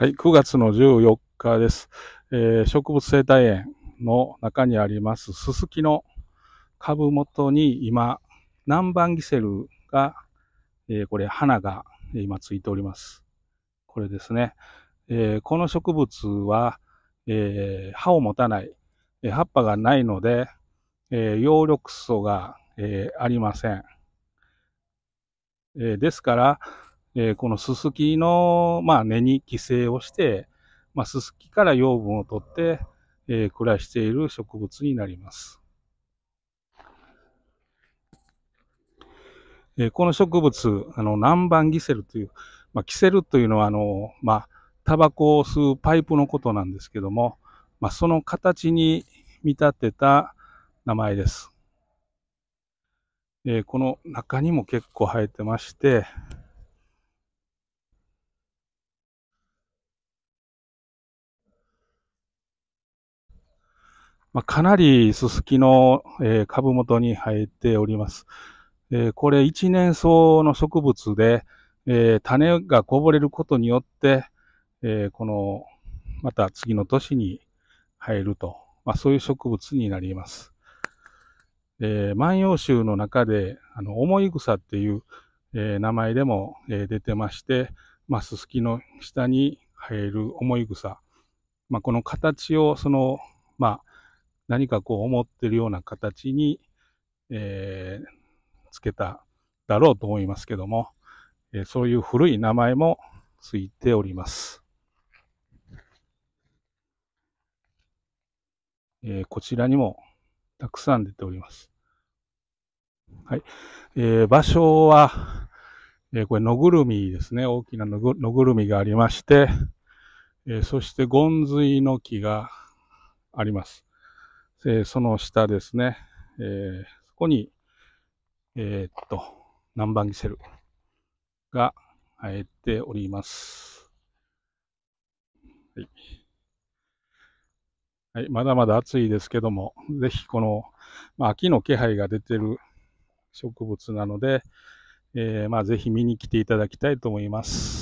はい、9月の14日です。えー、植物生態園の中にありますススキの株元に今、南蛮ギセルが、えー、これ花が今ついております。これですね。えー、この植物は、えー、葉を持たない、え葉っぱがないので、えー、葉緑素が、えー、ありません。えー、ですから、えー、このススキの、まあ、根に寄生をして、まあ、ススキから養分を取って、えー、暮らしている植物になります。えー、この植物、あの、南蛮ギセルという、まあ、キセルというのは、あの、まあ、タバコを吸うパイプのことなんですけども、まあ、その形に見立てた名前です。えー、この中にも結構生えてまして、まあ、かなりススキの、えー、株元に生えております。えー、これ一年草の植物で、えー、種がこぼれることによって、えー、この、また次の年に生えると、まあ、そういう植物になります。えー、万葉集の中で、あの、重い草っていう、えー、名前でも、えー、出てまして、まあ、ススキの下に生える重い草。まあ、この形を、その、まあ、何かこう思ってるような形に、えー、つけただろうと思いますけども、えー、そういう古い名前もついております。えー、こちらにもたくさん出ております。はい。えー、場所は、えー、これ、のぐるみですね。大きなのぐのぐるみがありまして、えー、そして、ゴンズイの木があります。えその下ですね、えー、そこに、えー、っと、南蛮ギセルが生えております。はい。はい、まだまだ暑いですけども、ぜひこの、まあ、秋の気配が出てる植物なので、えー、まあ、ぜひ見に来ていただきたいと思います。